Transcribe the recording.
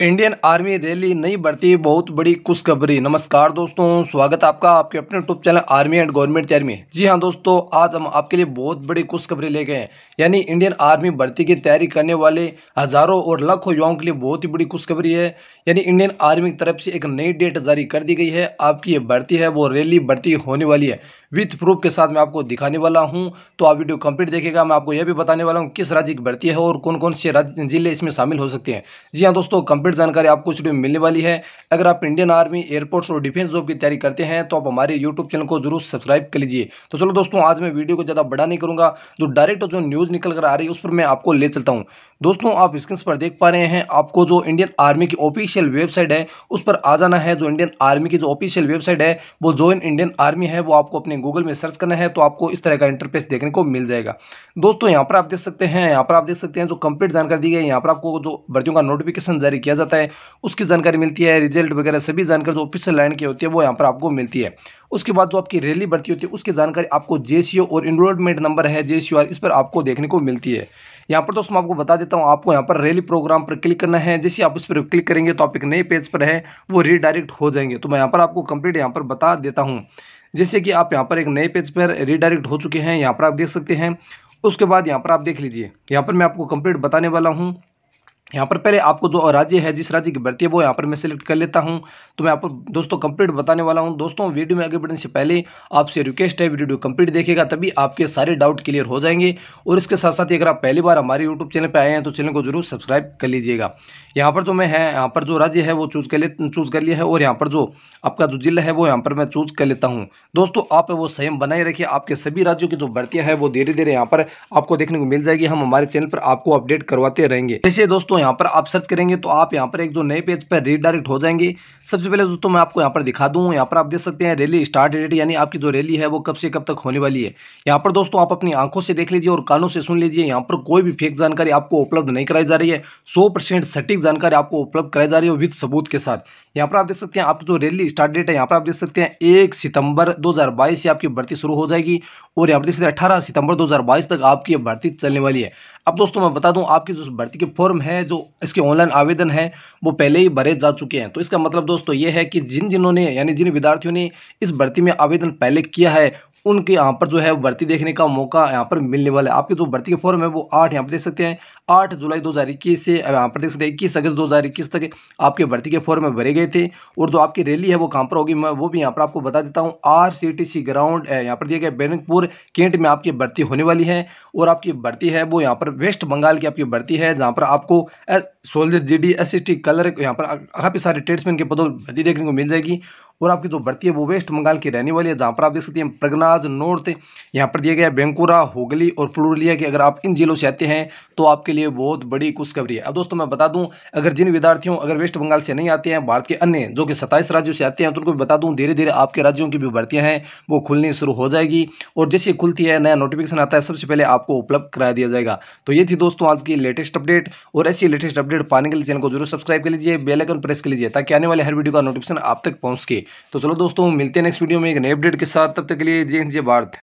Indian army rally नहीं बढ़ती बहुत बड़ी खुशखबरी नमस्कार दोस्तों स्वागत आपका आपके अपने YouTube channel army and government तैयारी में जी हाँ दोस्तों आज हम आपके लिए बहुत बड़ी खुशखबरी ले गए हैं यानी इंडियन आर्मी भर्ती की तैयारी करने वाले हजारों और लाखों युवाओं के लिए बहुत ही बड़ी खुशखबरी है यानी इंडियन आर्मी की तरफ से एक नई डेट जारी कर दी गई है आपकी ये भर्ती है वो रैली भर्ती होने वाली है विथ प्रूफ के साथ मैं आपको दिखाने वाला हूँ तो आप वीडियो कंप्लीट देखेगा मैं आपको यह भी बताने वाला हूँ किस राज्य की भर्ती है और कौन कौन से जिले इसमें शामिल हो सकते हैं जी हाँ दोस्तों कंप्लीट जानकारी आपको इस वीडियो में मिलने वाली है अगर आप इंडियन आर्मी एयरपोर्ट्स और डिफेंस जॉब की तैयारी करते हैं तो आप हमारे यूट्यूब चैनल को जरूर सब्सक्राइब कर लीजिए तो चलो दोस्तों आज मैं वीडियो को ज़्यादा बड़ा नहीं करूँगा जो डायरेक्ट जो न्यूज़ निकल कर आ रही है उस पर मैं आपको ले चलता हूँ दोस्तों आप स्क्रीन पर देख पा रहे हैं आपको जो इंडियन आर्मी की ऑफिशियल वेबसाइट है उस पर आ जाना है जो इंडियन आर्मी की जो ऑफिशियल वेबसाइट है वो ज्वाइन इंडियन आर्मी है वो आपको अपने गूगल में सर्च करना है तो आपको इस तरह का इंटरफेस देखने को मिल जाएगा दोस्तों यहाँ पर आप देख सकते हैं यहाँ पर आप देख सकते हैं जो कंप्लीट जानकारी दी गई है यहाँ पर आपको जो भर्तियों का नोटिफिकेशन जारी किया जाता है उसकी जानकारी मिलती है रिजल्ट वगैरह सभी जानकारी जो ऑफिसियल लाइन की होती है वो यहाँ पर आपको मिलती है उसके बाद जो आपकी रैली भर्ती होती है उसकी जानकारी आपको जे और इनरोलमेंट नंबर है जे इस पर आपको देखने को मिलती है यहाँ पर दोस्तों मैं आपको बता देता हूँ आपको यहाँ पर रैली प्रोग्राम पर क्लिक करना है जैसे आप इस पर क्लिक करेंगे तो आप एक नए पेज पर है वो रीडायरेक्ट हो जाएंगे तो मैं यहाँ पर आपको कंप्लीट यहाँ पर बता देता हूँ जैसे कि आप यहाँ पर एक नए पेज पर रिडायरेक्ट हो चुके हैं यहाँ पर आप देख सकते हैं उसके बाद यहाँ पर आप देख लीजिए यहाँ पर मैं आपको कंप्लीट बताने वाला हूँ यहाँ पर पहले आपको जो राज्य है जिस राज्य की भर्ती है वो यहाँ पर मैं सिलेक्ट कर लेता हूँ तो मैं आपको दोस्तों कंप्लीट बताने वाला हूँ दोस्तों वीडियो में आगे बढ़ने से पहले आपसे रिक्वेस्ट है वीडियो कंप्लीट देखेगा तभी आपके सारे डाउट क्लियर हो जाएंगे और इसके साथ साथ अगर आप पहली बार हमारे यूट्यूब चैनल पर आए हैं तो चैनल को जरूर सब्सक्राइब कर लीजिएगा यहाँ पर जो मैं है यहाँ पर जो राज्य है वो चूज कर ले चूज कर लिया है और यहाँ पर जो आपका जो जिला है वो यहाँ पर मैं चूज कर लेता हूँ दोस्तों आप वो सेम बनाए रखिए आपके सभी राज्यों की जो भर्तियाँ हैं वो धीरे धीरे यहाँ पर आपको देखने को मिल जाएगी हम हमारे चैनल पर आपको अपडेट करवाते रहेंगे जैसे दोस्तों यहाँ पर आप सर्च करेंगे तो आप यहाँ पर एक जो नए पेज पर रीडायरेक्ट हो जाएंगे सबसे पहले दोस्तों मैं आपको यहाँ पर दिखा दूँ यहाँ पर आप देख सकते हैं रैली स्टार्ट डेट यानी आपकी जो रैली है वो कब से कब तक होने वाली है यहाँ पर दोस्तों आप अपनी आंखों से देख लीजिए और कानों से सुन लीजिए यहाँ पर कोई भी फेक जानकारी आपको उपलब्ध नहीं कराई जा रही है सौ सटीक जानकारी आपको उपलब्ध कराई जा रही है विद सबूत के साथ यहाँ पर आप देख सकते हैं आपकी जो रैली स्टार्ट डेट है यहाँ पर आप देख सकते हैं एक सितंबर दो से आपकी भर्ती शुरू हो जाएगी और यहाँ पर देख सकते हैं अठारह सितंबर दो तक आपकी भर्ती चलने वाली है अब दोस्तों मैं बता दूं आपकी जो भर्ती के फॉर्म है जो इसके ऑनलाइन आवेदन है वो पहले ही भरे जा चुके हैं तो इसका मतलब दोस्तों ये है कि जिन जिन्होंने यानी जिन विद्यार्थियों ने इस भर्ती में आवेदन पहले किया है उनके यहाँ पर जो है भर्ती देखने का मौका यहाँ पर मिलने वाला है आपके जो भर्ती के फॉर्म है वो आठ यहाँ पर देख सकते हैं आठ जुलाई 2021 से यहाँ पर देख सकते हैं इक्कीस अगस्त 2021 तक आपके भर्ती के फॉर्म में भरे गए थे और जो आपकी रैली है वो कहाँ पर होगी मैं वो भी यहाँ पर आपको बता देता हूँ आर ग्राउंड यहाँ पर दिया गया बैनकपुर कैंट में आपकी भर्ती होने वाली है और आपकी भर्ती है वो यहाँ पर वेस्ट बंगाल की आपकी भर्ती है जहाँ पर आपको soldier G D S colour यहाँ पर काफ़ी सारे ट्रेड्समैन के पदों भर्ती देखने को मिल जाएगी और आपकी जो भर्ती है वो वेस्ट बंगाल की रहने वाली है जहाँ पर आप देख सकते हैं प्रगनाज नॉर्थ यहाँ पर दिया गया बेंकुरा होगली और पुरुलिया की अगर आप इन जिलों से आते हैं तो आपके लिए बहुत बड़ी खुशखबरी है अब दोस्तों मैं बता दूँ अगर जिन विद्यार्थियों अगर वेस्ट बंगाल से नहीं आते हैं भारत के अन्य जो कि सत्ताईस राज्यों से आते हैं तो उनको बता दूँ धीरे धीरे आपके राज्यों की भी भर्तियाँ हैं वो खुलनी शुरू हो जाएगी और जैसे खुलती है नया नोटिफिकेशन आता है सबसे पहले आपको उपलब्ध कराया दिया जाएगा तो ये थी दोस्तों आज की लेटेस्ट अपडेट और ऐसी लेटेस्ट अपडेट पाने के लिए चैनल को जरूर सब्सक्राइब कर लीजिए बेलाइकन प्रेस कर लीजिए ताकि आने वाले हर वीडियो का नोटिफिकेशन आप तक पहुँच सके तो चलो दोस्तों मिलते हैं नेक्स्ट वीडियो में एक नए अपडेट के साथ तब तक के लिए जय हिंद जय भारत